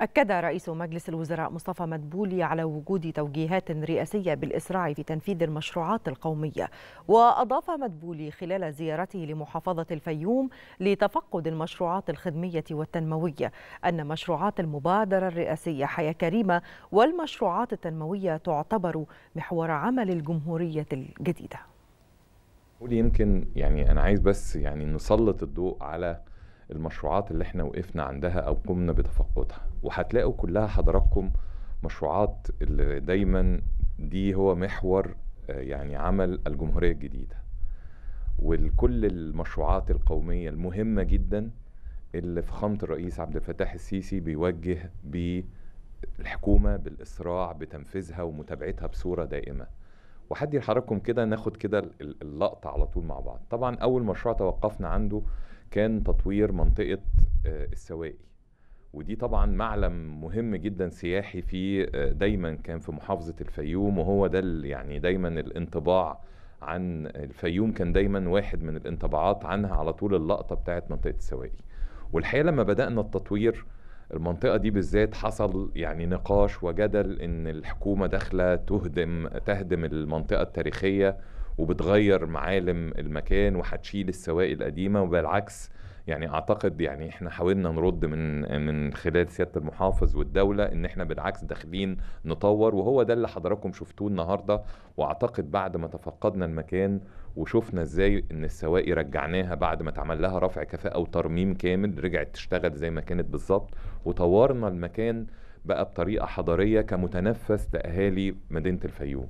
أكد رئيس مجلس الوزراء مصطفى مدبولي على وجود توجيهات رئاسية بالإسراع في تنفيذ المشروعات القومية وأضاف مدبولي خلال زيارته لمحافظة الفيوم لتفقد المشروعات الخدمية والتنموية أن مشروعات المبادرة الرئاسية حياة كريمة والمشروعات التنموية تعتبر محور عمل الجمهورية الجديدة يمكن يعني أنا عايز بس يعني نسلط الضوء على المشروعات اللي احنا وقفنا عندها او قمنا بتفقدها وهتلاقوا كلها حضراتكم مشروعات اللي دايما دي هو محور آه، يعني عمل الجمهورية الجديدة والكل المشروعات القومية المهمة جدا اللي فخامة الرئيس عبد الفتاح السيسي بيوجه بالحكومة بالإسراع بتنفيذها ومتابعتها بصورة دائمة وحدي لحضراتكم كده ناخد كده اللقطة على طول مع بعض طبعا أول مشروع توقفنا عنده كان تطوير منطقه آه، السواقي ودي طبعا معلم مهم جدا سياحي في آه، دايما كان في محافظه الفيوم وهو ده يعني دايما الانطباع عن الفيوم كان دايما واحد من الانطباعات عنها على طول اللقطه بتاعت منطقه السواقي والحقيقه لما بدانا التطوير المنطقة دي بالذات حصل يعني نقاش وجدل إن الحكومة داخلة تهدم تهدم المنطقة التاريخية وبتغير معالم المكان وهتشيل السواقي القديمه وبالعكس يعني اعتقد يعني احنا حاولنا نرد من من خلال سياده المحافظ والدوله ان احنا بالعكس داخلين نطور وهو ده اللي حضراتكم شفتوه النهارده واعتقد بعد ما تفقدنا المكان وشفنا ازاي ان السواقي رجعناها بعد ما اتعمل لها رفع كفاءه وترميم كامل رجعت تشتغل زي ما كانت بالظبط وطورنا المكان بقى بطريقه حضاريه كمتنفس لاهالي مدينه الفيوم